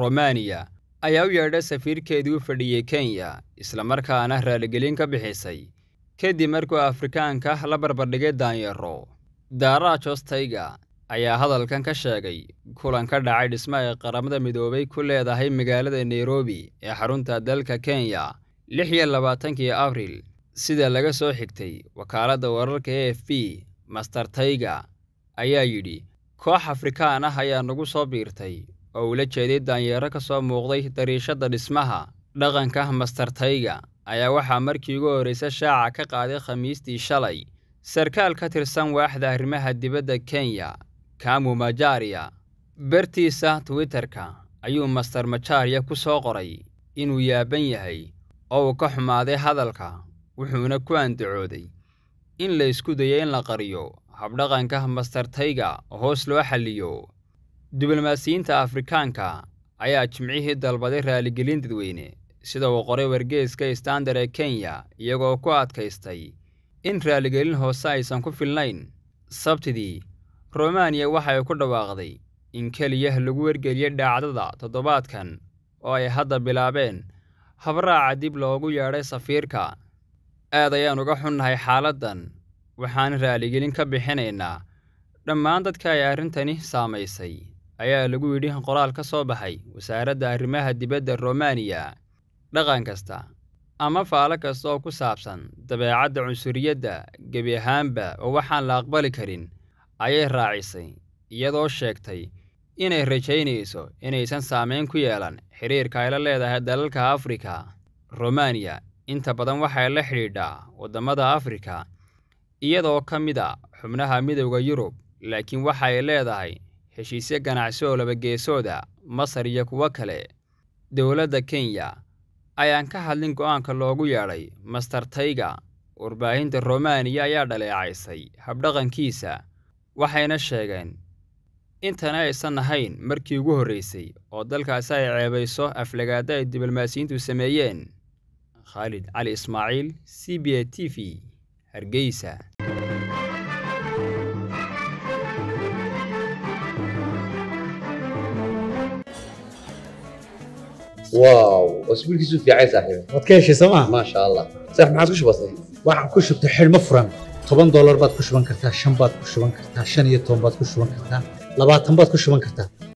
romaniya ayaa u yeedhay safiirkeedii u fadhiyey kenya islamarkaana raaligelin ka bixisay kadib markuu afrikaanka la barbardhigay daanyaro daara jostayga ayaa hadalkan ka sheegay kulan ka dhacay dhisma ay qaramada midoobay ku leedahay magaalada nairobi ee xarunta dalka kenya lix iyo labaatankii abril sida laga soo xigtay wakaaladda wararka e f b master tayga ayaa yidhi koox afrikaan ah ayaa nagu soo biirtay oo ula jeeday daanyeero ka soo muuqday dariishadda dhismaha dhaqanka mastartayga ayaa waxaa markii ugu horraysay shaaca ka qaaday khamiistii shalay sarkaal ka tirsan waaxda arrimaha dibadda kenya kamu majaria bartiisa twitterka ayuu master majaria ku soo qoray inuu yaaban yahay oo uu ka xumaaday hadalka wuxuuna ku andacooday in la isku dayo in la qariyo habdhaqanka mastartayga hoos loo xalliyo diblomaasiyiinta afrikaanka ayaa jimcihii dalbaday raaligelin dadweyne sida uu qoray wargeyska standard ee kenya iyagoo ku adkaystay in raaligelin hoose aysan ku filnayn sabtidii romaaniya waxay ku dhawaaqday in keliya lagu wargeliyay dhaacdada toddobaadkan oo ay hadda bilaabeen habraaca dib loogu yeedhay safiirka aad ayaan uga xunnahay xaaladdan waxaan raaligelin ka bixinaynaa dhammaan dadka ay arrintani saamaysay ayaa lagu yidhi qoraal ka soo baxay wasaaradda arrimaha dibadda romaaniya dhaqan kasta ama faalo kasta oo ku saabsan dabeecadda cunsuriyadda gebi ahaanba oo waxaan la aqbali karin ayay raacisay iyadoo sheegtay inay rajaynayso inaysan saamayn ku yeelan xidhiirka ayla leedahay dalalka afrika romaaniya inta badan waxay la xidhiidhaa waddamada afrika iyadoo ka mid a ah xubnaha midowda yurub laakiin waxaay leedahay heshiisyo ganacsi oo labageesooda masar iyo kuwo kale dowladda kenya ayaan ka hadlin go'aanka loogu yeedhay master tayga warbaahinta romaaniya ayaa dhaleecaysay habdhaqankiisa waxayna sheegeen intana aysan ahayn markii ugu horraysay oo dalkaasi ay ceebayso aflagaada ay diblomaasiyiintu sameeyeen khaalid cali ismaaciil c b a t v hargeysa واو wasbiirkiisu fiicay saaxiib waad ka heshay soo ma maasha allah saaxiib maxaad ku shubatay waxaan ku shubtay xidhmo furan toban doolar baad ku shuban kartaa shan baad ku shuban kartaa shan iyo toban baad ku shuban kartaa labaatan baad ku shuban kartaa